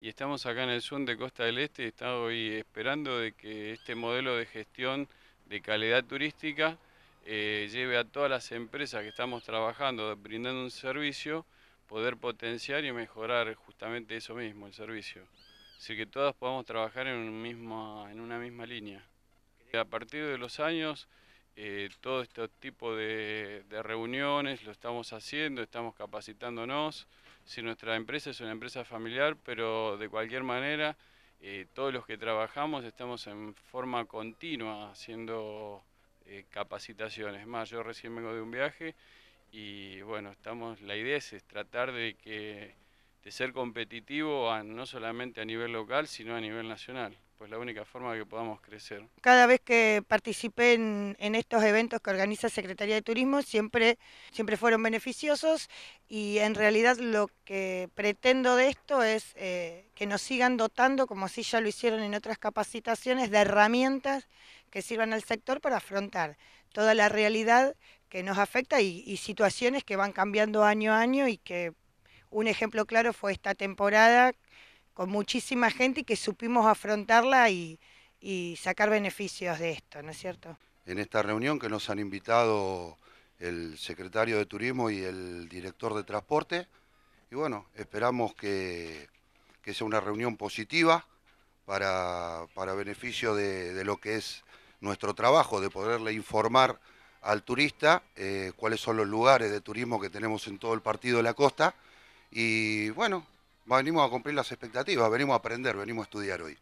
y estamos acá en el sur de Costa del Este y estamos hoy esperando de que este modelo de gestión de calidad turística eh, lleve a todas las empresas que estamos trabajando, brindando un servicio, poder potenciar y mejorar justamente eso mismo, el servicio. Así que todas podamos trabajar en, un mismo, en una misma línea. A partir de los años eh, todo este tipo de, reuniones lo estamos haciendo, estamos capacitándonos. Si nuestra empresa es una empresa familiar, pero de cualquier manera, eh, todos los que trabajamos estamos en forma continua haciendo eh, capacitaciones. Más, yo recién vengo de un viaje y bueno, estamos, la idea es tratar de que de ser competitivo no solamente a nivel local, sino a nivel nacional. Pues la única forma que podamos crecer. Cada vez que participé en, estos eventos que organiza Secretaría de Turismo, siempre, siempre fueron beneficiosos y en realidad lo que pretendo de esto es eh, que nos sigan dotando, como si ya lo hicieron en otras capacitaciones, de herramientas que sirvan al sector para afrontar toda la realidad que nos afecta y, y situaciones que van cambiando año a año y que un ejemplo claro fue esta temporada con muchísima gente que supimos afrontarla y, sacar beneficios de esto, ¿no es cierto? En esta reunión que nos han invitado el secretario de Turismo y el director de Transporte, y bueno, esperamos que, sea una reunión positiva para, beneficio de, lo que es nuestro trabajo, de poderle informar al turista eh, cuáles son los lugares de turismo que tenemos en todo el partido de la costa y bueno, venimos a cumplir las expectativas, venimos a aprender, venimos a estudiar hoy.